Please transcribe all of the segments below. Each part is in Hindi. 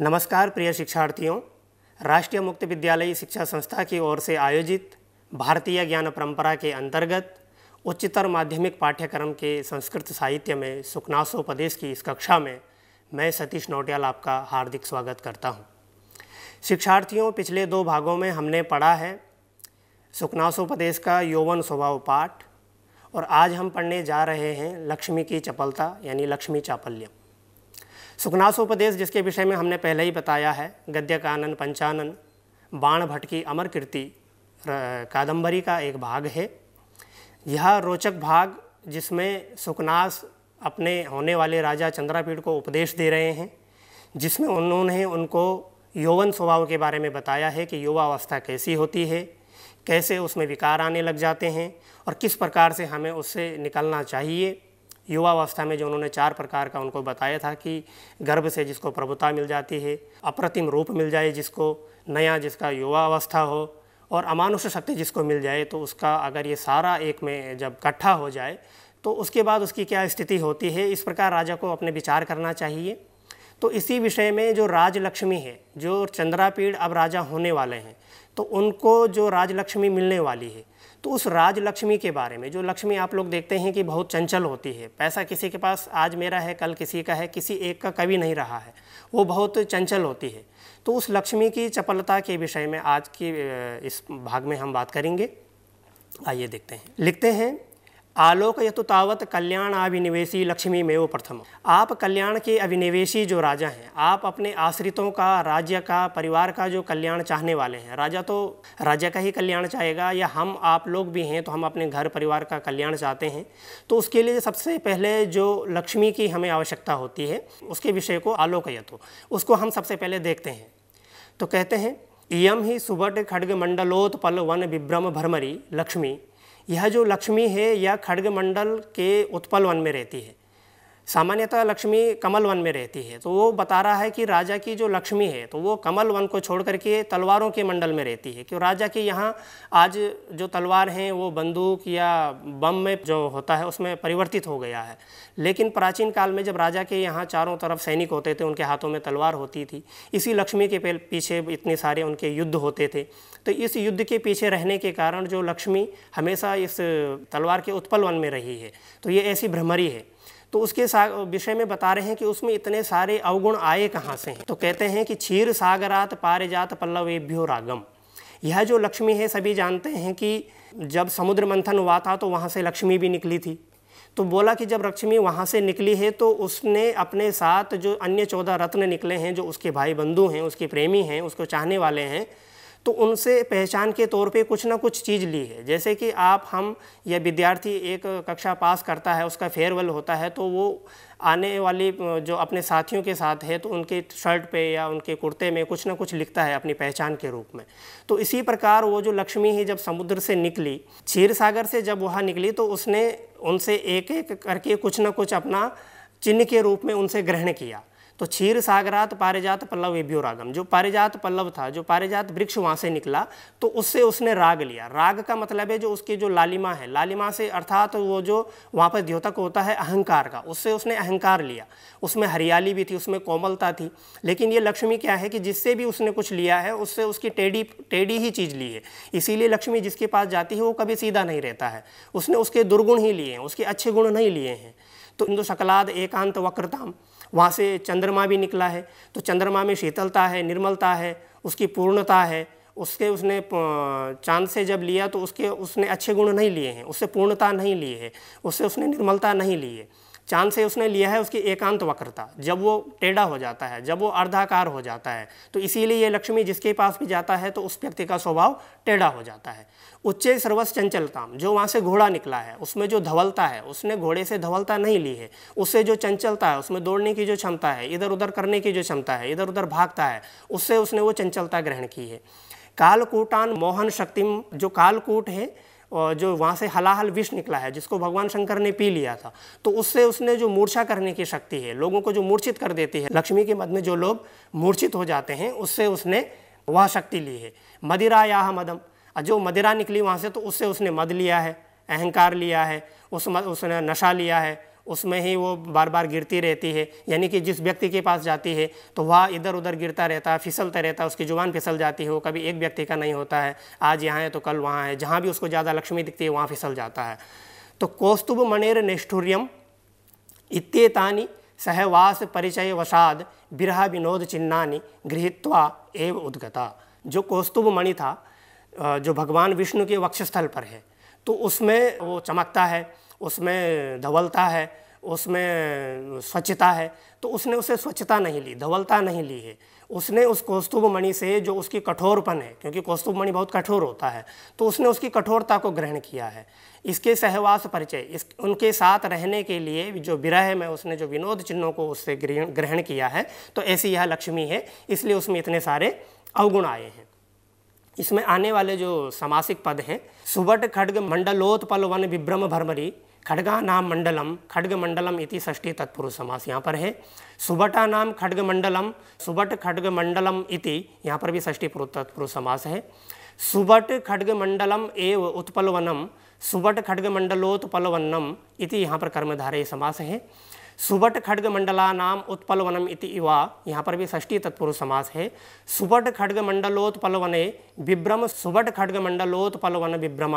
नमस्कार प्रिय शिक्षार्थियों राष्ट्रीय मुक्त विद्यालयी शिक्षा संस्था की ओर से आयोजित भारतीय ज्ञान परंपरा के अंतर्गत उच्चतर माध्यमिक पाठ्यक्रम के संस्कृत साहित्य में सुखनाशोपदेश की इस कक्षा में मैं सतीश नौटियाल आपका हार्दिक स्वागत करता हूँ शिक्षार्थियों पिछले दो भागों में हमने पढ़ा है सुखनाशोपदेश का यौवन स्वभाव पाठ और आज हम पढ़ने जा रहे हैं लक्ष्मी की चपलता यानी लक्ष्मी चापल्यम सुखनासोपदेश जिसके विषय में हमने पहले ही बताया है गद्य कानन पंचानन बाण भट्ट की अमर कीर्ति कादम्बरी का एक भाग है यह रोचक भाग जिसमें सुखनास अपने होने वाले राजा चंद्रापीठ को उपदेश दे रहे हैं जिसमें उन्होंने उनको यौवन स्वभाव के बारे में बताया है कि युवा अवस्था कैसी होती है कैसे उसमें विकार आने लग जाते हैं और किस प्रकार से हमें उससे निकलना चाहिए युवावस्था में जो उन्होंने चार प्रकार का उनको बताया था कि गर्भ से जिसको प्रभुता मिल जाती है अप्रतिम रूप मिल जाए जिसको नया जिसका युवावस्था हो और अमानुष शक्ति जिसको मिल जाए तो उसका अगर ये सारा एक में जब इकट्ठा हो जाए तो उसके बाद उसकी क्या स्थिति होती है इस प्रकार राजा को अपने विचार करना चाहिए तो इसी विषय में जो राजलक्ष्मी है जो चंद्रापीढ़ अब राजा होने वाले हैं तो उनको जो राजलक्ष्मी मिलने वाली है तो उस राज लक्ष्मी के बारे में जो लक्ष्मी आप लोग देखते हैं कि बहुत चंचल होती है पैसा किसी के पास आज मेरा है कल किसी का है किसी एक का कभी नहीं रहा है वो बहुत चंचल होती है तो उस लक्ष्मी की चपलता के विषय में आज की इस भाग में हम बात करेंगे आइए देखते हैं लिखते हैं आलोक यतु तावत कल्याण अभिनिवेशी लक्ष्मी में वो प्रथम आप कल्याण के अभिनिवेशी जो राजा हैं आप अपने आश्रितों का राज्य का परिवार का जो कल्याण चाहने वाले हैं राजा तो राज्य का ही कल्याण चाहेगा या हम आप लोग भी हैं तो हम अपने घर परिवार का कल्याण चाहते हैं तो उसके लिए सबसे पहले जो लक्ष्मी की हमें आवश्यकता होती है उसके विषय को आलोक यतु उसको हम सबसे पहले देखते हैं तो कहते हैं यम ही सुबट खड्ग मंडलोत्पल वन विभ्रम भरमरी लक्ष्मी यह जो लक्ष्मी है यह खड़ग मंडल के उत्पल वन में रहती है सामान्यतः लक्ष्मी कमल वन में रहती है तो वो बता रहा है कि राजा की जो लक्ष्मी है तो वो कमल वन को छोड़ करके तलवारों के मंडल में रहती है क्यों राजा के यहाँ आज जो तलवार हैं वो बंदूक या बम में जो होता है उसमें परिवर्तित हो गया है लेकिन प्राचीन काल में जब राजा के यहाँ चारों तरफ सैनिक होते थे उनके हाथों में तलवार होती थी इसी लक्ष्मी के पीछे इतने सारे उनके युद्ध होते थे तो इस युद्ध के पीछे रहने के कारण जो लक्ष्मी हमेशा इस तलवार के उत्पल वन में रही है तो ये ऐसी भ्रमरी है तो उसके विषय में बता रहे हैं कि उसमें इतने सारे अवगुण आए कहाँ से हैं तो कहते हैं कि क्षीर सागरात पारिजात पल्लवेभ्यो रागम यह जो लक्ष्मी है सभी जानते हैं कि जब समुद्र मंथन हुआ था तो वहाँ से लक्ष्मी भी निकली थी तो बोला कि जब लक्ष्मी वहाँ से निकली है तो उसने अपने साथ जो अन्य चौदह रत्न निकले हैं जो उसके भाई बंधु हैं उसके प्रेमी हैं उसको चाहने वाले हैं तो उनसे पहचान के तौर पे कुछ ना कुछ चीज़ ली है जैसे कि आप हम या विद्यार्थी एक कक्षा पास करता है उसका फेयरवेल होता है तो वो आने वाली जो अपने साथियों के साथ है तो उनके शर्ट पे या उनके कुर्ते में कुछ ना कुछ लिखता है अपनी पहचान के रूप में तो इसी प्रकार वो जो लक्ष्मी है जब समुद्र से निकली क्षीर सागर से जब वहाँ निकली तो उसने उनसे एक एक करके कुछ ना कुछ अपना चिन्ह के रूप में उनसे ग्रहण किया तो क्षीर सागरात पारिजात पल्लव एभ्यो रागम जो पारिजात पल्लव था जो पारिजात वृक्ष वहाँ से निकला तो उससे उसने राग लिया राग का मतलब है जो उसकी जो लालिमा है लालिमा से अर्थात तो वो जो वहाँ पर द्योतक होता है अहंकार का उससे उसने अहंकार लिया उसमें हरियाली भी थी उसमें कोमलता थी लेकिन ये लक्ष्मी क्या है कि जिससे भी उसने कुछ लिया है उससे उसकी टेढ़ी टेढ़ी ही चीज़ ली है इसीलिए लक्ष्मी जिसके पास जाती है वो कभी सीधा नहीं रहता है उसने उसके दुर्गुण ही लिए हैं उसके अच्छे गुण नहीं लिए हैं तो इंदु सकलाद एकांत वक्रताम वहाँ से चंद्रमा भी निकला है तो चंद्रमा में शीतलता है निर्मलता है उसकी पूर्णता है उसके उसने चांद से जब लिया तो उसके उसने अच्छे गुण नहीं लिए हैं उससे पूर्णता नहीं ली है उससे उसने निर्मलता नहीं ली है चांद से उसने लिया है उसकी एकांत वक्रता जब वो टेढ़ा हो जाता है जब वो अर्धाकार हो जाता है तो इसीलिए ये लक्ष्मी जिसके पास भी जाता है तो उस व्यक्ति का स्वभाव टेढ़ा हो जाता है उच्चे सर्वस काम जो वहाँ से घोड़ा निकला है उसमें जो धवलता है उसने घोड़े से धवलता नहीं ली है उससे जो चंचलता है उसमें दौड़ने की जो क्षमता है इधर उधर करने की जो क्षमता है इधर उधर भागता है उससे उसने वो चंचलता ग्रहण की है कालकूटान मोहन शक्तिम जो कालकूट है जो वहाँ से हलाहल विष निकला है जिसको भगवान शंकर ने पी लिया था तो उससे उसने जो मूर्छा करने की शक्ति है लोगों को जो मूर्छित कर देती है लक्ष्मी के मद में जो लोग मूर्छित हो जाते हैं उससे उसने वह शक्ति ली है मदिरा या मदम जो मदिरा निकली वहाँ से तो उससे उसने मद लिया है अहंकार लिया है उस उसने नशा लिया है उसमें ही वो बार बार गिरती रहती है यानी कि जिस व्यक्ति के पास जाती है तो वह इधर उधर गिरता रहता है फिसलता रहता है उसकी जुबान फिसल जाती है वो कभी एक व्यक्ति का नहीं होता है आज यहाँ है तो कल वहाँ है जहाँ भी उसको ज़्यादा लक्ष्मी दिखती है वहाँ फिसल जाता है तो कौस्तुभ मनेर निष्ठुर्यम इत्येतानि सहवास परिचय वसाद बिरहा विनोद चिन्हानी गृहीत्वा एव उद्गता जो कौस्तुभ मणि था जो भगवान विष्णु के वक्षस्थल पर है तो उसमें वो चमकता है उसमें धवलता है उसमें स्वच्छता है तो उसने उसे स्वच्छता नहीं ली धवलता नहीं ली है उसने उस कौस्तुभ मणि से जो उसकी कठोरपन है क्योंकि कौस्तुभ मणि बहुत कठोर होता है तो उसने उसकी कठोरता को ग्रहण किया है इसके सहवास परिचय इस उनके साथ रहने के लिए जो विरह में उसने जो विनोद चिन्हों को उससे ग्रहण किया है तो ऐसी यह लक्ष्मी है इसलिए उसमें इतने सारे अवगुण आए हैं इसमें आने वाले जो सामासिक पद हैं सुबट खड्ग मंडलोत्पल वन विभ्रम भरमरी खड्गानाम मंडलम मंडलम इति षष्ठी तत्पुरुष समास यहाँ पर है सुबटा नाम मंडलम सुबट खड्गमंडलम इति यहाँ पर भी षष्ठी तत्पुरुष समास है सुबट मंडलम एव उत्पलवनम सुबट खड्गमंडलोत्पलवनम इति यहाँ पर कर्मधारय समास है सुबट खड्ग मंडला नाम उत्पलवनम इति इवा यहाँ पर भी षष्ठी तत्पुरुष समास है सुबट खड्ग मंडलोत्पलवने विभ्रम सुबट खड्ग मंडलोत्पलवन विभ्रम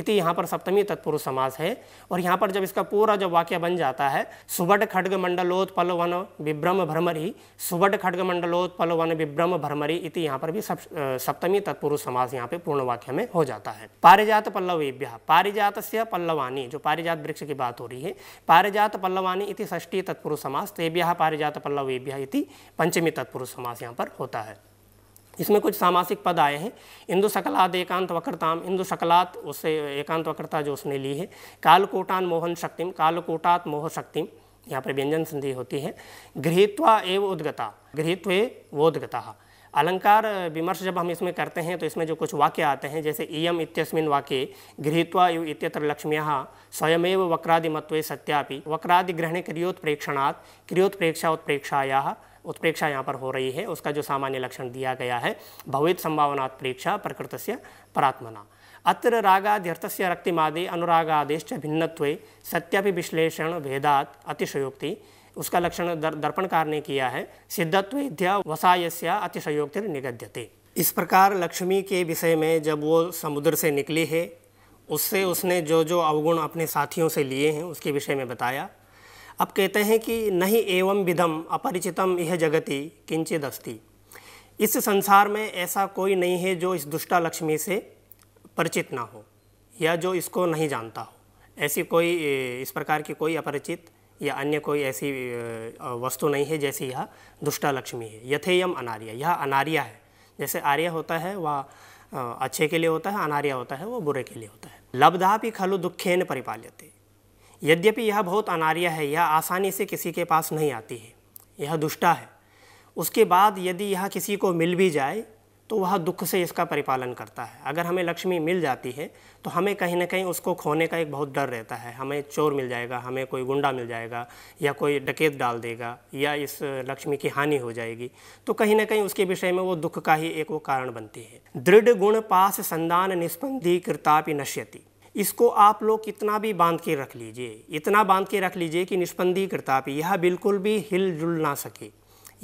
इति यहाँ पर सप्तमी तत्पुरुष समास है और यहाँ पर जब इसका पूरा जब वाक्य बन जाता है सुबट खड्ग मंडलोत्पलवन विभ्रम भ्रमरी सुबट खड्ग मंडलोत्पलवन विभ्रम भ्रमरी इति यहाँ पर भी सप्तमी तत्पुरुष समास यहाँ पे पूर्ण वाक्य में हो जाता है पारिजात पल्लवेभ्य पारिजात पल्लवानी जो पारिजात वृक्ष की बात हो रही है पारिजात पल्लवानी इति षष्ठी तत्पुरुष समास तेभ्य पारिजात पल्लवेभ्य पंचमी तत्पुरुष समास यहाँ पर होता है इसमें कुछ सामासिक पद आए हैं इंदु सकलात एकांत वक्रताम इंदु सकलात उससे एकांत वक्रता जो उसने ली है कालकोटान मोहन शक्तिम कालकोटात मोह शक्तिम यहाँ पर व्यंजन संधि होती है गृहत्वा एव उद्गता गृहत्व वोदगता अलंकार विमर्श जब हम इसमें करते हैं तो इसमें जो कुछ वाक्य आते हैं जैसे इयम इतस्मिन वाक्य गृहीत्वा इव इत्यत्र लक्ष्म्य स्वयमेव वक्रादिमत्व सत्यापि ग्रहण क्रियोत्प्रेक्षणात् क्रियोत्प्रेक्षा उत्प्रेक्षाया उत्प्रेक्षा यहाँ पर हो रही है उसका जो सामान्य लक्षण दिया गया है भवित प्रेक्षा प्रकृत से परात्मना अत्र रागाध्यर्थ रक्तिमादि अनुरागादेश भिन्नत्वे सत्यापि विश्लेषण भेदात अतिशयोक्ति उसका लक्षण दर, दर्पणकार ने किया है सिद्धत्व विद्या वसायस्या अतिशयोक्ति निगद्यते इस प्रकार लक्ष्मी के विषय में जब वो समुद्र से निकली है उससे उसने जो जो अवगुण अपने साथियों से लिए हैं उसके विषय में बताया अब कहते हैं कि नहीं एवं विधम अपरिचितम यह जगति किंचित अस्ति इस संसार में ऐसा कोई नहीं है जो इस दुष्टा लक्ष्मी से परिचित ना हो या जो इसको नहीं जानता हो ऐसी कोई इस प्रकार की कोई अपरिचित या अन्य कोई ऐसी वस्तु नहीं है जैसे यह दुष्टा लक्ष्मी है यथेयम अनार्य यह अनार्य है जैसे आर्य होता है वह अच्छे के लिए होता है अनार्य होता है वह बुरे के लिए होता है लब्धापि खलु दुखेन परिपाल्यते यद्यपि यह बहुत अनार्य है यह आसानी से किसी के पास नहीं आती है यह दुष्टा है उसके बाद यदि यह किसी को मिल भी जाए तो वह दुख से इसका परिपालन करता है अगर हमें लक्ष्मी मिल जाती है तो हमें कहीं ना कहीं उसको खोने का एक बहुत डर रहता है हमें चोर मिल जाएगा हमें कोई गुंडा मिल जाएगा या कोई डकेत डाल देगा या इस लक्ष्मी की हानि हो जाएगी तो कहीं ना कहीं उसके विषय में वो दुख का ही एक वो कारण बनती है दृढ़ गुण पास संदान निष्पन्दी कृतापि नश्यति इसको आप लोग कितना भी बांध के रख लीजिए इतना बांध के रख लीजिए कि निष्पंदी कृतापि यह बिल्कुल भी हिलजुल ना सके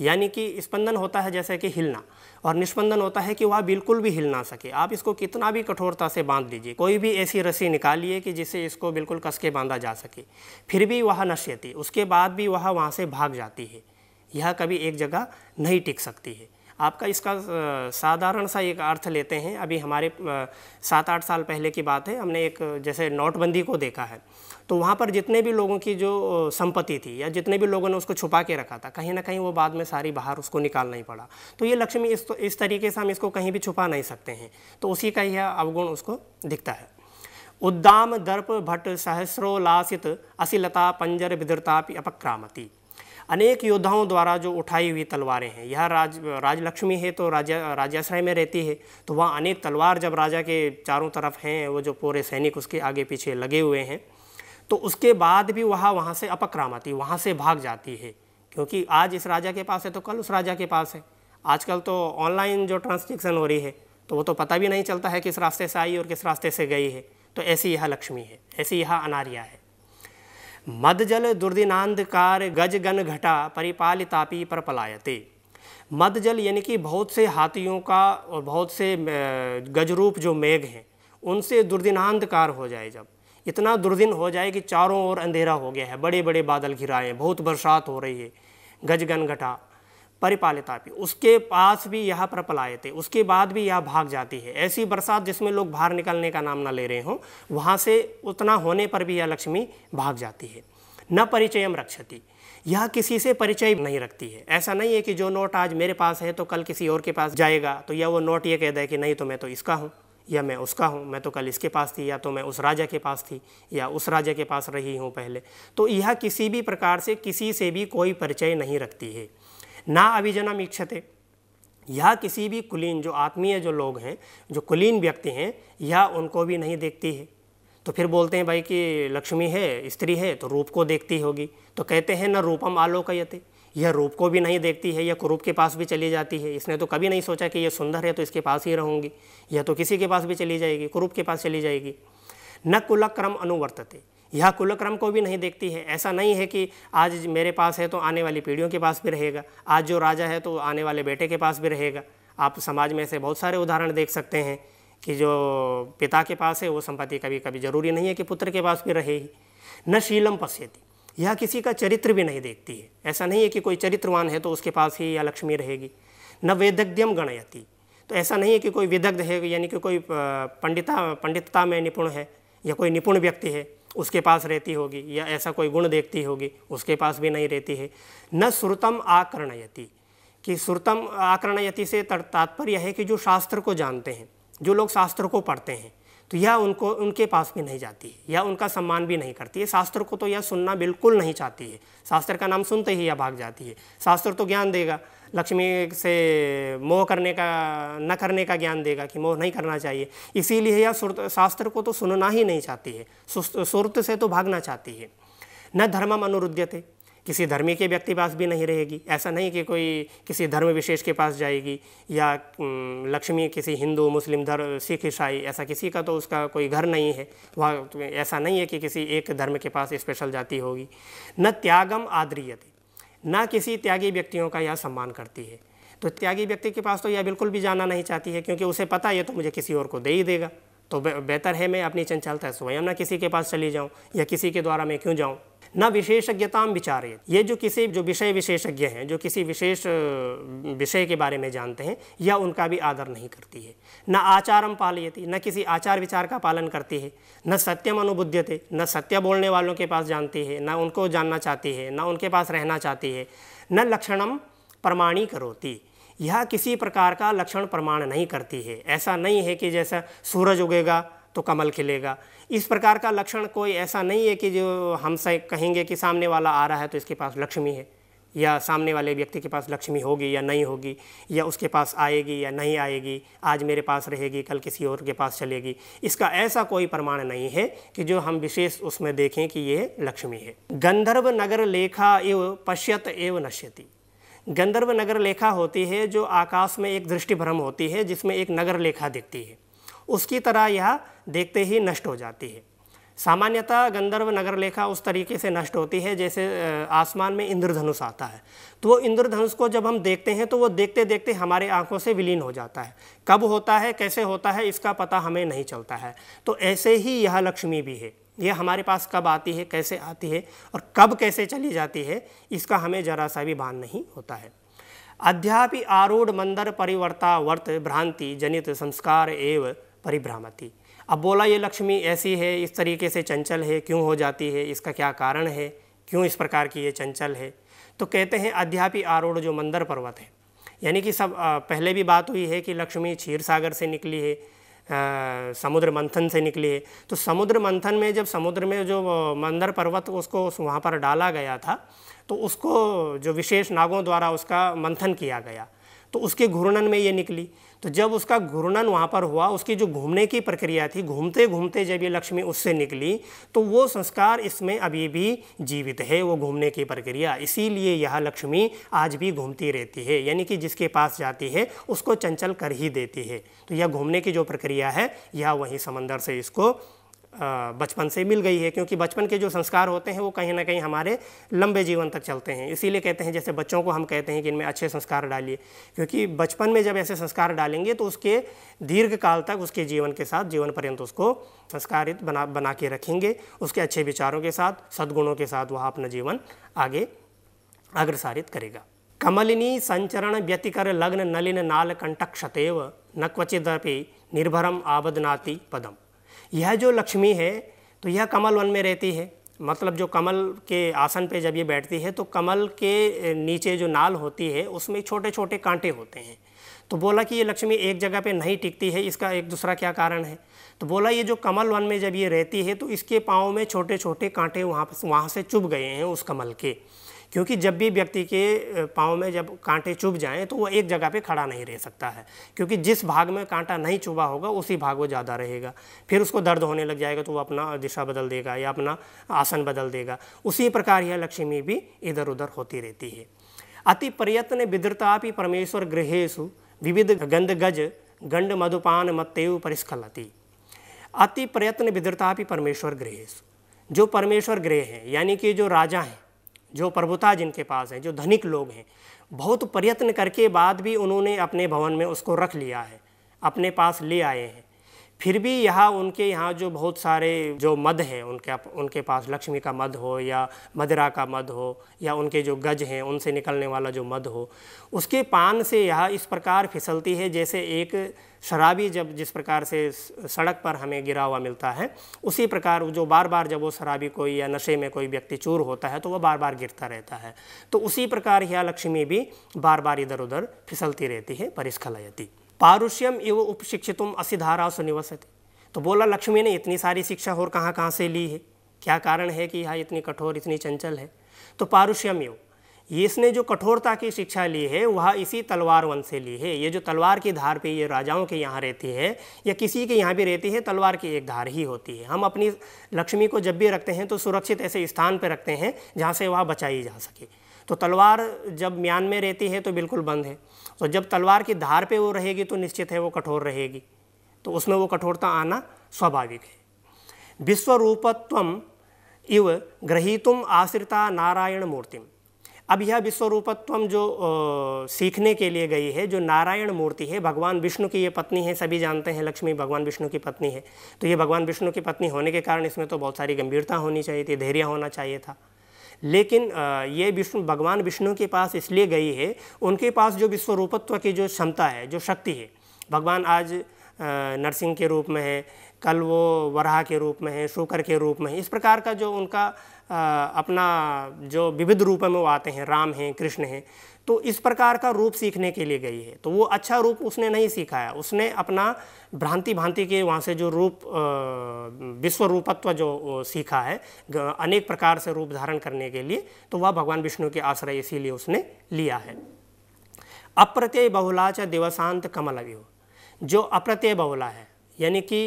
यानी कि स्पंदन होता है जैसे कि हिलना और निष्पंदन होता है कि वह बिल्कुल भी हिल ना सके आप इसको कितना भी कठोरता से बांध दीजिए कोई भी ऐसी रस्सी निकालिए कि जिससे इसको बिल्कुल कस के बांधा जा सके फिर भी वह नश्यती उसके बाद भी वह वहाँ से भाग जाती है यह कभी एक जगह नहीं टिक सकती है आपका इसका साधारण सा एक अर्थ लेते हैं अभी हमारे सात आठ साल पहले की बात है हमने एक जैसे नोटबंदी को देखा है तो वहाँ पर जितने भी लोगों की जो संपत्ति थी या जितने भी लोगों ने उसको छुपा के रखा था कहीं ना कहीं वो बाद में सारी बाहर उसको निकालना ही पड़ा तो ये लक्ष्मी इस तो, इस तरीके से हम इसको कहीं भी छुपा नहीं सकते हैं तो उसी का यह अवगुण उसको दिखता है उद्दाम दर्प भट्ट सहस्रोलासित असिलता पंजर विद्रता अपक्रामती अनेक योद्धाओं द्वारा जो उठाई हुई तलवारें हैं यह राज राजलक्ष्मी है तो राजा राजाश्रय में रहती है तो वहाँ अनेक तलवार जब राजा के चारों तरफ हैं वो जो पूरे सैनिक उसके आगे पीछे लगे हुए हैं तो उसके बाद भी वह वहाँ से अपक्राम आती वहाँ से भाग जाती है क्योंकि आज इस राजा के पास है तो कल उस राजा के पास है आजकल तो ऑनलाइन जो ट्रांसजेक्शन हो रही है तो वो तो पता भी नहीं चलता है किस रास्ते से आई और किस रास्ते से गई है तो ऐसी यह लक्ष्मी है ऐसी यह अनारिया है जल दुर्दिनांधकार गज गन घटा परिपालितापी पर पलायते जल यानी कि बहुत से हाथियों का और बहुत से गजरूप जो मेघ हैं उनसे दुर्दिनांधकार हो जाए जब इतना दुर्दिन हो जाए कि चारों ओर अंधेरा हो गया है बड़े बड़े बादल घिराए हैं बहुत बरसात हो रही है गजगन घटा परिपालिता भी उसके पास भी यह प्रपलायते उसके बाद भी यह भाग जाती है ऐसी बरसात जिसमें लोग बाहर निकलने का नाम ना ले रहे हों वहाँ से उतना होने पर भी यह लक्ष्मी भाग जाती है न परिचयम रक्षती यह किसी से परिचय नहीं रखती है ऐसा नहीं है कि जो नोट आज मेरे पास है तो कल किसी और के पास जाएगा तो यह वो नोट ये कह दे कि नहीं तो मैं तो इसका हूँ या मैं उसका हूँ मैं तो कल इसके पास थी या तो मैं उस राजा के पास थी या उस राजा के पास रही हूँ पहले तो यह किसी भी प्रकार से किसी से भी कोई परिचय नहीं रखती है ना अभिजनम इच्छते यह किसी भी कुलीन जो आत्मीय जो लोग हैं जो कुलीन व्यक्ति हैं यह उनको भी नहीं देखती है तो फिर बोलते हैं भाई कि लक्ष्मी है स्त्री है तो रूप को देखती होगी तो कहते हैं न रूपम आलोकयते यह रूप को भी नहीं देखती है यह कुरूप के पास भी चली जाती है इसने तो कभी नहीं सोचा कि यह सुंदर है तो इसके पास ही रहूँगी यह तो किसी के पास भी चली जाएगी कुरूप के पास चली जाएगी न कुलक्रम अनुवर्तते यह कुलक्रम को भी नहीं देखती है ऐसा नहीं है कि आज मेरे पास है तो आने वाली पीढ़ियों के पास भी रहेगा आज जो राजा है तो आने वाले बेटे के पास भी रहेगा आप समाज में ऐसे बहुत सारे उदाहरण देख सकते हैं कि जो पिता के पास है वो संपत्ति कभी कभी जरूरी नहीं है कि पुत्र के पास भी रहेगी न शीलम पश्यति यह किसी का चरित्र भी नहीं देखती है ऐसा नहीं है कि कोई चरित्रवान है तो उसके पास ही या लक्ष्मी रहेगी न वेदग्ध्यम गणयति तो ऐसा नहीं है कि कोई विदग्ध है यानी कि कोई पंडिता पंडितता में निपुण है या कोई निपुण व्यक्ति है उसके पास रहती होगी या ऐसा कोई गुण देखती होगी उसके पास भी नहीं रहती है न श्रुतम आकर्णयति कि श्रुतम आकर्णयति से तात्पर्य है कि जो शास्त्र को जानते हैं जो लोग शास्त्र को पढ़ते हैं तो यह उनको उनके पास भी नहीं जाती है या उनका सम्मान भी नहीं करती है शास्त्र को तो यह सुनना बिल्कुल नहीं चाहती है शास्त्र का नाम सुनते ही यह भाग जाती है शास्त्र तो ज्ञान देगा लक्ष्मी से मोह करने का न करने का ज्ञान देगा कि मोह नहीं करना चाहिए इसीलिए यह शास्त्र को तो सुनना ही नहीं चाहती है सुरत से तो भागना चाहती है न धर्मम अनुरुद्यते किसी धर्मी के व्यक्ति पास भी नहीं रहेगी ऐसा नहीं कि कोई किसी धर्म विशेष के पास जाएगी या लक्ष्मी किसी हिंदू मुस्लिम धर्म सिख ईसाई ऐसा किसी का तो उसका कोई घर नहीं है वहाँ ऐसा नहीं है कि किसी एक धर्म के पास स्पेशल जाती होगी न त्यागम आद्रियते ना किसी त्यागी व्यक्तियों का यह सम्मान करती है तो त्यागी व्यक्ति के पास तो यह बिल्कुल भी जाना नहीं चाहती है क्योंकि उसे पता है तो मुझे किसी और को दे ही देगा तो बेहतर है मैं अपनी चंचलता स्वयं ना किसी के पास चली जाऊँ या किसी के द्वारा मैं क्यों जाऊँ न विशेषज्ञता विचारे ये जो किसी जो विषय विशेषज्ञ हैं जो किसी विशेष विषय के बारे में जानते हैं यह उनका भी आदर नहीं करती है न आचारम पालयती न किसी आचार विचार का पालन करती है न सत्यम अनुबुद्यते न सत्य बोलने वालों के पास जानती है न उनको जानना चाहती है न उनके पास रहना चाहती है न लक्षणम प्रमाणी करोती यह किसी प्रकार का लक्षण प्रमाण नहीं करती है ऐसा नहीं है कि जैसा सूरज उगेगा तो कमल खिलेगा इस प्रकार का लक्षण कोई ऐसा नहीं है कि जो हम कहेंगे कि सामने वाला आ रहा है तो इसके पास लक्ष्मी है या सामने वाले व्यक्ति के पास लक्ष्मी होगी या नहीं होगी या उसके पास आएगी या नहीं आएगी आज मेरे पास रहेगी कल किसी और के पास चलेगी इसका ऐसा कोई प्रमाण नहीं है कि जो हम विशेष उसमें देखें कि ये लक्ष्मी है गंधर्व नगर लेखा एव पश्यत एव नश्यति गंधर्व नगर लेखा होती है जो आकाश में एक दृष्टिभ्रम होती है जिसमें एक नगर लेखा दिखती है उसकी तरह यह देखते ही नष्ट हो जाती है सामान्यतः गंधर्व नगर लेखा उस तरीके से नष्ट होती है जैसे आसमान में इंद्रधनुष आता है तो वो इंद्रधनुष को जब हम देखते हैं तो वो देखते देखते हमारे आंखों से विलीन हो जाता है कब होता है कैसे होता है इसका पता हमें नहीं चलता है तो ऐसे ही यह लक्ष्मी भी है यह हमारे पास कब आती है कैसे आती है और कब कैसे चली जाती है इसका हमें जरा सा भी भान नहीं होता है अध्यापि आरूढ़ मंदर परिवर्ता वर्त भ्रांति जनित संस्कार एवं परिभ्रामती अब बोला ये लक्ष्मी ऐसी है इस तरीके से चंचल है क्यों हो जाती है इसका क्या कारण है क्यों इस प्रकार की ये चंचल है तो कहते हैं अध्यापी आरूढ़ जो मंदर पर्वत है यानी कि सब पहले भी बात हुई है कि लक्ष्मी क्षीर सागर से निकली है आ, समुद्र मंथन से निकली है तो समुद्र मंथन में जब समुद्र में जो मंदर पर्वत उसको वहाँ पर डाला गया था तो उसको जो विशेष नागों द्वारा उसका मंथन किया गया तो उसके घूर्णन में ये निकली तो जब उसका घूर्णन वहाँ पर हुआ उसकी जो घूमने की प्रक्रिया थी घूमते घूमते जब ये लक्ष्मी उससे निकली तो वो संस्कार इसमें अभी भी जीवित है वो घूमने की प्रक्रिया इसीलिए यह लक्ष्मी आज भी घूमती रहती है यानी कि जिसके पास जाती है उसको चंचल कर ही देती है तो यह घूमने की जो प्रक्रिया है यह वहीं समंदर से इसको बचपन से मिल गई है क्योंकि बचपन के जो संस्कार होते हैं वो कहीं ना कहीं हमारे लंबे जीवन तक चलते हैं इसीलिए कहते हैं जैसे बच्चों को हम कहते हैं कि इनमें अच्छे संस्कार डालिए क्योंकि बचपन में जब ऐसे संस्कार डालेंगे तो उसके दीर्घ काल तक उसके जीवन के साथ जीवन पर्यंत उसको संस्कारित बना बना के रखेंगे उसके अच्छे विचारों के साथ सद्गुणों के साथ वह अपना जीवन आगे अग्रसारित करेगा कमलिनी संचरण व्यतिकर लग्न नलिन नाल कंटक्षतेव न क्वचिदपि निर्भरम आबदनाति पदम यह जो लक्ष्मी है तो यह कमल वन में रहती है मतलब जो कमल के आसन पे जब ये बैठती है तो कमल के नीचे जो नाल होती है उसमें छोटे छोटे कांटे होते हैं तो बोला कि ये लक्ष्मी एक जगह पे नहीं टिकती है इसका एक दूसरा क्या कारण है तो बोला ये जो कमल वन में जब ये रहती है तो इसके पाँव में छोटे छोटे कांटे वहाँ वहाँ से चुभ गए हैं उस कमल के क्योंकि जब भी व्यक्ति के पाँव में जब कांटे चुभ जाएँ तो वह एक जगह पे खड़ा नहीं रह सकता है क्योंकि जिस भाग में कांटा नहीं चुभा होगा उसी भाग वो ज़्यादा रहेगा फिर उसको दर्द होने लग जाएगा तो वो अपना दिशा बदल देगा या अपना आसन बदल देगा उसी प्रकार यह लक्ष्मी भी इधर उधर होती रहती है अति प्रयत्न विद्रता भी परमेश्वर गृहेशु विविध गंध गज गंड मधुपान मत्तेव परिस्खलती अति प्रयत्न विद्रता भी परमेश्वर गृहेशु जो परमेश्वर गृह हैं यानी कि जो राजा हैं जो प्रभुता जिनके पास है जो धनिक लोग हैं बहुत प्रयत्न करके बाद भी उन्होंने अपने भवन में उसको रख लिया है अपने पास ले आए हैं फिर भी यहाँ उनके यहाँ जो बहुत सारे जो मद हैं उनके उनके पास लक्ष्मी का मद हो या मदरा का मद हो या उनके जो गज हैं उनसे निकलने वाला जो मद हो उसके पान से यह इस प्रकार फिसलती है जैसे एक शराबी जब जिस प्रकार से सड़क पर हमें गिरा हुआ मिलता है उसी प्रकार जो बार बार जब वो शराबी कोई या नशे में कोई व्यक्ति चूर होता है तो वह बार बार गिरता रहता है तो उसी प्रकार यह लक्ष्मी भी बार बार इधर उधर फिसलती रहती है परिस्खलयती पारुष्यम इव उपशिक्षितुम असी धारा सुनिवसत तो बोला लक्ष्मी ने इतनी सारी शिक्षा और कहाँ कहाँ से ली है क्या कारण है कि यह इतनी कठोर इतनी चंचल है तो पारुष्यम इव इसने जो कठोरता की शिक्षा ली है वह इसी तलवार वन से ली है ये जो तलवार की धार पे ये राजाओं के यहाँ रहती है या किसी के यहाँ भी रहती है तलवार की एक धार ही होती है हम अपनी लक्ष्मी को जब भी रखते हैं तो सुरक्षित ऐसे स्थान पर रखते हैं जहाँ से वह बचाई जा सके तो तलवार जब म्यान में रहती है तो बिल्कुल बंद है तो जब तलवार की धार पे वो रहेगी तो निश्चित है वो कठोर रहेगी तो उसमें वो कठोरता आना स्वाभाविक है विश्वरूपत्व इव ग्रहीतुम आश्रिता नारायण मूर्तिम अब यह विश्वरूपत्व जो आ, सीखने के लिए गई है जो नारायण मूर्ति है भगवान विष्णु की ये पत्नी है सभी जानते हैं लक्ष्मी भगवान विष्णु की पत्नी है तो ये भगवान विष्णु की पत्नी होने के कारण इसमें तो बहुत सारी गंभीरता होनी चाहिए थी धैर्य होना चाहिए था लेकिन ये विष्णु भगवान विष्णु के पास इसलिए गई है उनके पास जो विश्व रूपत्व की जो क्षमता है जो शक्ति है भगवान आज नरसिंह के रूप में है कल वो वराह के रूप में है शुक्र के रूप में है इस प्रकार का जो उनका अपना जो विविध रूप में वो आते हैं राम हैं कृष्ण हैं तो इस प्रकार का रूप सीखने के लिए गई है तो वो अच्छा रूप उसने नहीं सीखा है उसने अपना भ्रांति भांति के वहाँ से जो रूप विश्व रूपत्व जो सीखा है अनेक प्रकार से रूप धारण करने के लिए तो वह भगवान विष्णु के आश्रय इसीलिए उसने लिया है अप्रत्यय बहुलाच दिवसांत कमल जो अप्रत्यय बहुला है यानी कि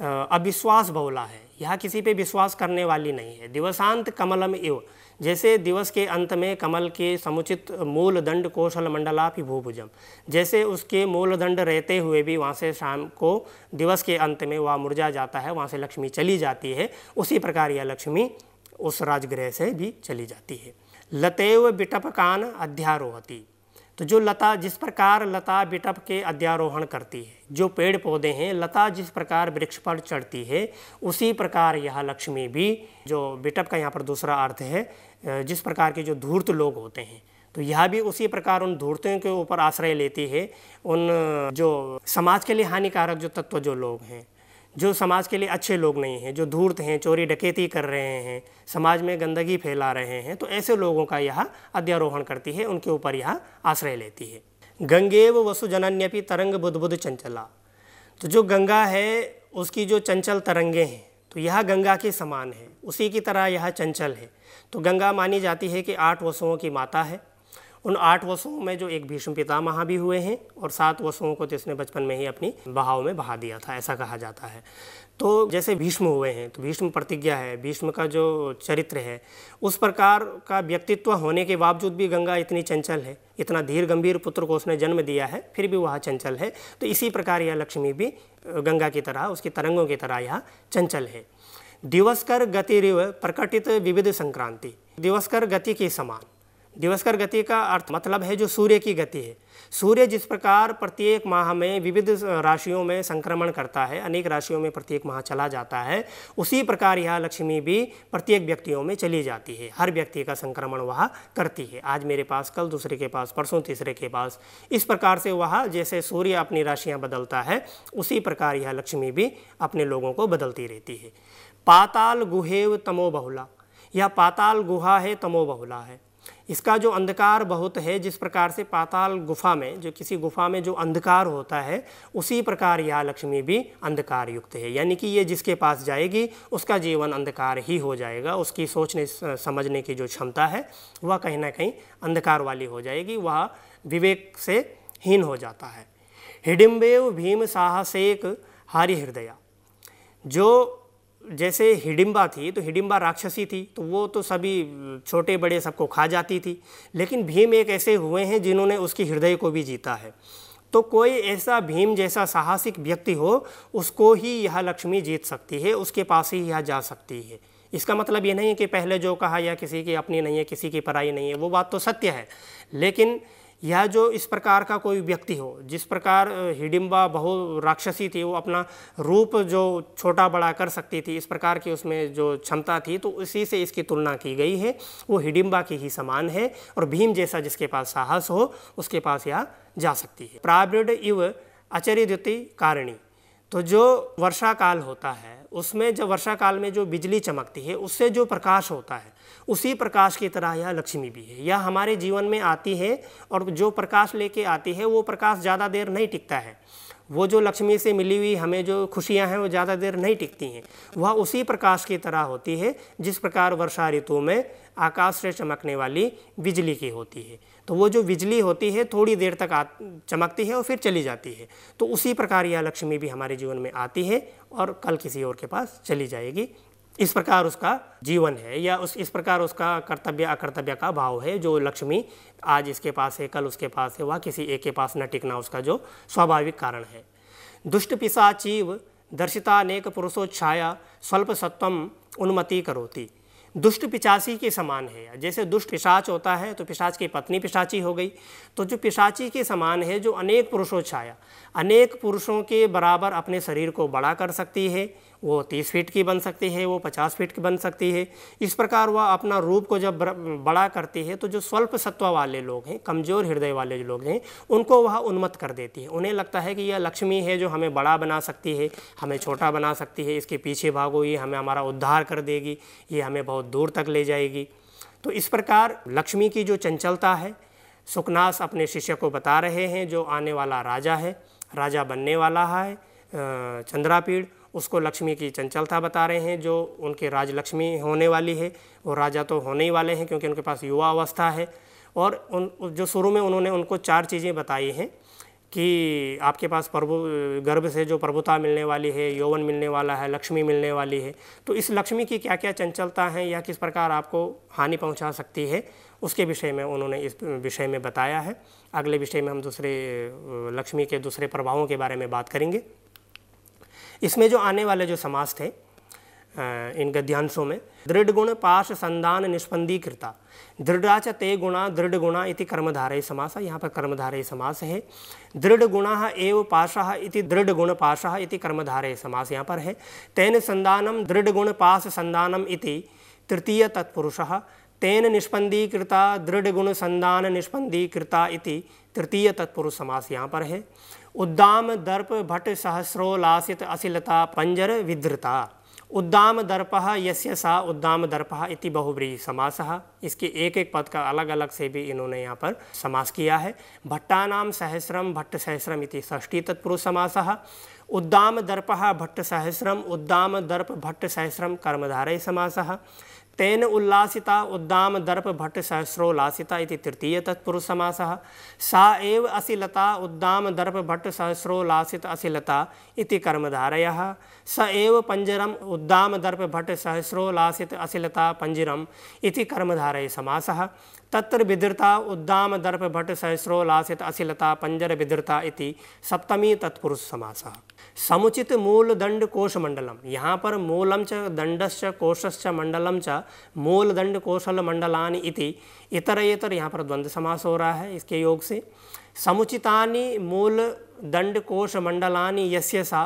अविश्वास बहुला है यह किसी पे विश्वास करने वाली नहीं है दिवसांत कमलम इव जैसे दिवस के अंत में कमल के समुचित मूल दंड कौशल मंडलापि भूभुजम जैसे उसके मूल दंड रहते हुए भी वहाँ से शाम को दिवस के अंत में वह मुरझा जाता है वहाँ से लक्ष्मी चली जाती है उसी प्रकार यह लक्ष्मी उस राजगृह से भी चली जाती है लतेव बिटपकान अध्यारोहती तो जो लता जिस प्रकार लता बिटप के अध्यारोहण करती है जो पेड़ पौधे हैं लता जिस प्रकार वृक्ष पर चढ़ती है उसी प्रकार यह लक्ष्मी भी जो बिटप का यहाँ पर दूसरा अर्थ है जिस प्रकार के जो धूर्त लोग होते हैं तो यह भी उसी प्रकार उन धूर्तों के ऊपर आश्रय लेती है उन जो समाज के लिए हानिकारक जो तत्व जो लोग हैं जो समाज के लिए अच्छे लोग नहीं हैं जो धूर्त हैं चोरी डकैती कर रहे हैं समाज में गंदगी फैला रहे हैं तो ऐसे लोगों का यह अध्यारोहण करती है उनके ऊपर यह आश्रय लेती है गंगेव जनन्यपि तरंग बुद्ध चंचला तो जो गंगा है उसकी जो चंचल तरंगे हैं तो यह गंगा के समान है उसी की तरह यह चंचल है तो गंगा मानी जाती है कि आठ वसुओं की माता है उन आठ वसुओं में जो एक भीष्म पितामह भी हुए हैं और सात वसुओं को तो इसने बचपन में ही अपनी बहाव में बहा दिया था ऐसा कहा जाता है तो जैसे भीष्म हुए हैं तो भीष्म प्रतिज्ञा है भीष्म का जो चरित्र है उस प्रकार का व्यक्तित्व होने के बावजूद भी गंगा इतनी चंचल है इतना धीर गंभीर पुत्र को उसने जन्म दिया है फिर भी वह चंचल है तो इसी प्रकार यह लक्ष्मी भी गंगा की तरह उसकी तरंगों की तरह यह चंचल है कर गतिरिव प्रकटित विविध संक्रांति कर गति के समान दिवसकर गति का अर्थ मतलब है जो सूर्य की गति है सूर्य जिस प्रकार प्रत्येक माह में विविध राशियों में संक्रमण करता है अनेक राशियों में प्रत्येक माह चला जाता है उसी प्रकार यह लक्ष्मी भी प्रत्येक व्यक्तियों में चली जाती है हर व्यक्ति का संक्रमण वह करती है आज मेरे पास कल दूसरे के पास परसों तीसरे के पास इस प्रकार से वह जैसे सूर्य अपनी राशियाँ बदलता है उसी प्रकार यह लक्ष्मी भी अपने लोगों को बदलती रहती है पाताल गुहेव तमो बहुला यह पाताल गुहा है तमो बहुला है इसका जो अंधकार बहुत है जिस प्रकार से पाताल गुफा में जो किसी गुफा में जो अंधकार होता है उसी प्रकार यह लक्ष्मी भी अंधकार युक्त है यानी कि ये जिसके पास जाएगी उसका जीवन अंधकार ही हो जाएगा उसकी सोचने समझने की जो क्षमता है वह कहीं ना कहीं अंधकार वाली हो जाएगी वह विवेक से हीन हो जाता है हिडिम्बेव भीम साहसेक हरि हृदया जो जैसे हिडिम्बा थी तो हिडिम्बा राक्षसी थी तो वो तो सभी छोटे बड़े सबको खा जाती थी लेकिन भीम एक ऐसे हुए हैं जिन्होंने उसकी हृदय को भी जीता है तो कोई ऐसा भीम जैसा साहसिक व्यक्ति हो उसको ही यह लक्ष्मी जीत सकती है उसके पास ही यह जा सकती है इसका मतलब ये नहीं है कि पहले जो कहा या किसी की अपनी नहीं है किसी की पराई नहीं है वो बात तो सत्य है लेकिन यह जो इस प्रकार का कोई व्यक्ति हो जिस प्रकार हिडिम्बा बहु राक्षसी थी वो अपना रूप जो छोटा बड़ा कर सकती थी इस प्रकार की उसमें जो क्षमता थी तो उसी से इसकी तुलना की गई है वो हिडिम्बा की ही समान है और भीम जैसा जिसके पास साहस हो उसके पास यह जा सकती है प्रावृढ़ इव अचरिद्युति कारिणी तो जो वर्षा काल होता है उसमें जब वर्षा काल में जो बिजली चमकती है उससे जो प्रकाश होता है उसी प्रकाश की तरह यह लक्ष्मी भी है यह हमारे जीवन में आती है और जो प्रकाश लेके आती है वो प्रकाश ज़्यादा देर नहीं टिकता है वो जो लक्ष्मी से मिली हुई हमें जो खुशियां हैं वो ज़्यादा देर नहीं टिकती हैं वह उसी प्रकाश की तरह होती है जिस प्रकार वर्षा ऋतु में आकाश से चमकने वाली बिजली की होती है तो वो जो बिजली होती है थोड़ी देर तक आ चमकती है और फिर चली जाती है तो उसी प्रकार यह लक्ष्मी भी हमारे जीवन में आती है और कल किसी और के पास चली जाएगी इस प्रकार उसका जीवन है या उस इस प्रकार उसका कर्तव्य अकर्तव्य का भाव है जो लक्ष्मी आज इसके पास है कल उसके पास है वह किसी एक के पास न टिकना उसका जो स्वाभाविक कारण है दुष्ट पिशाचीव दर्शिता नेक पुरुषोच्छाया स्वल्प सत्वम उन्मति करोती दुष्ट पिशाची के समान है जैसे दुष्ट पिशाच होता है तो पिशाच की पत्नी पिशाची हो गई तो जो पिशाची के समान है जो अनेक पुरुषों छाया अनेक पुरुषों के बराबर अपने शरीर को बड़ा कर सकती है वो तीस फीट की बन सकती है वो पचास फीट की बन सकती है इस प्रकार वह अपना रूप को जब बड़ा करती है तो जो स्वल्प सत्व वाले लोग हैं कमज़ोर हृदय वाले जो लोग हैं उनको वह उन्मत्त कर देती है उन्हें लगता है कि यह लक्ष्मी है जो हमें बड़ा बना सकती है हमें छोटा बना सकती है इसके पीछे भागो ये हमें हमारा उद्धार कर देगी ये हमें बहुत दूर तक ले जाएगी तो इस प्रकार लक्ष्मी की जो चंचलता है सुखनास अपने शिष्य को बता रहे हैं जो आने वाला राजा है राजा बनने वाला है चंद्रापीढ़ उसको लक्ष्मी की चंचलता बता रहे हैं जो उनके राज लक्ष्मी होने वाली है वो राजा तो होने ही वाले हैं क्योंकि उनके पास युवा अवस्था है और उन जो शुरू में उन्होंने उनको चार चीज़ें बताई हैं कि आपके पास प्रभु गर्भ से जो प्रभुता मिलने वाली है यौवन मिलने वाला है लक्ष्मी मिलने वाली है तो इस लक्ष्मी की क्या क्या चंचलता है या किस प्रकार आपको हानि पहुंचा सकती है उसके विषय में उन्होंने इस विषय में बताया है अगले विषय में हम दूसरे लक्ष्मी के दूसरे प्रभावों के बारे में बात करेंगे इसमें जो आने वाले जो समास थे इन गद्यांशों में दृढ़ गुण पाश संदान निष्पन्दी कृता दृढ़ाच ते गुणा दृढ़ गुणा इति कर्मधारय समास यहाँ पर कर्मधारय समास है दृढ़ गुणा एव पाशा इति दृढ़ गुण पाशा इति कर्मधारय समास यहाँ पर है तेन संदानम दृढ़ गुण पाश संदानम इति तृतीय तत्पुरुष तेन कृता दृढ़ गुण संदान कृता इति तृतीय तत्पुरुष समास यहाँ पर है उद्दाम दर्प भट सहस्रो लासित असिलता पंजर विधृता उद्दाम दर्प यस्य सा उद्दाम दर्प इति बहुव्री समास इसके एक एक पद का अलग अलग से भी इन्होंने यहाँ पर समास किया है भट्टानाम सहस्रम भट्ट सहस्रम इति षष्ठी तत्पुरुष समास उद्दाम दर्प भट्ट सहस्रम उद्दाम दर्प भट्ट सहस्रम कर्मधारय समास तेन उल्लासिता उद्दाम दर्प भट्ट सहस्रोल्लासिता इति तृतीय तत्पुरुष समासः सा एव असिलता उद्दाम दर्प भट्ट सहस्रोल्लासित असिलता इति कर्मधारयः स एव पंजरम उद्दाम दर्प भट्ट सहस्रोल्लासित असिलता पंजरम इति कर्मधारय समासः तत्र विदृता उद्दाम दर्प भट्ट सहस्रोल्लासित असिलता पंजर विदृता इति सप्तमी तत्पुरुष समासः समुचित कोश मंडलम यहाँ पर मूलम च दंडश्च कोशश्च मंडलम च दंड कोशल मंडलान इति इतर इतर यहाँ पर द्वंद्व समास हो रहा है इसके योग से समुचितानि मूल दंड कोश मंडलानि यस्य सा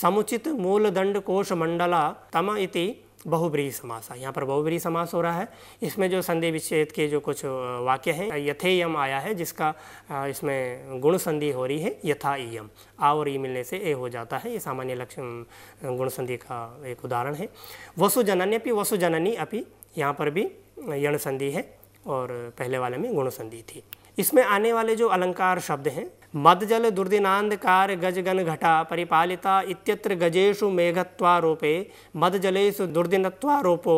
समुचित मूल दंड कोश मंडला तम इति बहुब्रीही समास यहाँ पर बहुब्रीही समास हो रहा है इसमें जो संधि विच्छेद के जो कुछ वाक्य हैं यथे यम आया है जिसका इसमें गुण संधि हो रही है यथा इयम आ और ई मिलने से ए हो जाता है ये सामान्य लक्षण गुण संधि का एक उदाहरण है वसु वसुजननी अपनी यहाँ पर भी यण संधि है और पहले वाले में गुण संधि थी इसमें आने वाले जो अलंकार शब्द हैं जल दुर्दिनांधकार गजगन घटा परिपालिता इत्यत्र गजेशु मेघत्वारोपे जलेशु दुर्दिनत्वारोपो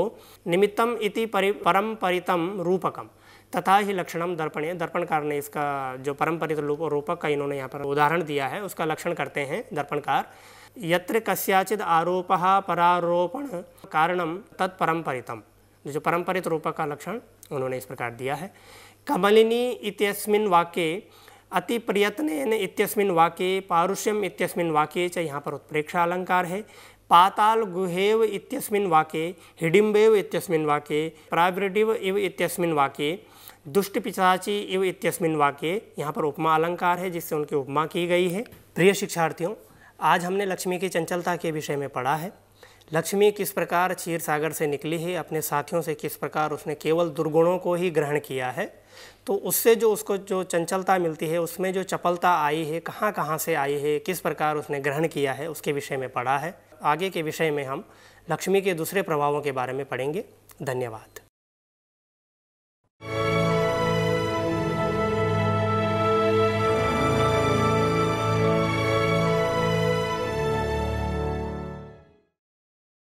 निमित्तम इति परंपरितम रूपकम तथा ही लक्षणम दर्पणे दर्पणकार ने इसका जो परंपरित रूपक का इन्होंने यहाँ पर उदाहरण दिया है उसका लक्षण करते हैं दर्पणकार यत्र कस्याचिद आरोप परारोपण कारणम तत्परम्परितम जो परम्परित रूपक का लक्षण उन्होंने इस प्रकार दिया है कमलिनी इत्यस्मिन वाक्य अति प्रयत्न इतस्मिन वाक्य पारुष्यम इतस्मिन वाक्य च यहाँ पर उत्प्रेक्षा अलंकार है पाताल गुहेव इतस्मिन वाक्य हिडिम्बेव इतस्मिन वाक्य प्रावृडिव इव इतस्मिन वाक्य दुष्ट पिछाची इव इतस्मिन वाक्य यहाँ पर उपमा अलंकार है जिससे उनकी उपमा की गई है प्रिय शिक्षार्थियों आज हमने लक्ष्मी की चंचलता के विषय में पढ़ा है लक्ष्मी किस प्रकार क्षीर सागर से निकली है अपने साथियों से किस प्रकार उसने केवल दुर्गुणों को ही ग्रहण किया है तो उससे जो उसको जो चंचलता मिलती है उसमें जो चपलता आई है कहाँ कहाँ से आई है किस प्रकार उसने ग्रहण किया है उसके विषय में पढ़ा है आगे के विषय में हम लक्ष्मी के दूसरे प्रभावों के बारे में पढ़ेंगे धन्यवाद